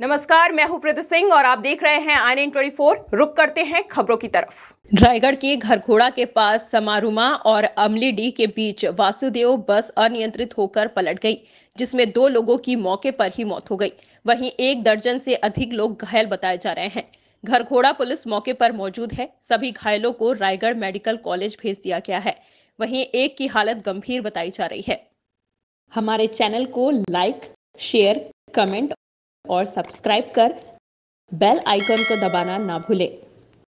नमस्कार मैं हूं प्रदीप सिंह और आप देख रहे हैं आई एन ट्वेंटी रुक करते हैं खबरों की तरफ रायगढ़ के घरघोड़ा के पास समारुमा और अमली डी के बीच वासुदेव बस अनियंत्रित होकर पलट गई जिसमें दो लोगों की मौके पर ही मौत हो गई वहीं एक दर्जन से अधिक लोग घायल बताए जा रहे हैं घरघोड़ा पुलिस मौके पर मौजूद है सभी घायलों को रायगढ़ मेडिकल कॉलेज भेज दिया गया है वहीं एक की हालत गंभीर बताई जा रही है हमारे चैनल को लाइक शेयर कमेंट और सब्सक्राइब कर बेल आइकन को दबाना ना भूलें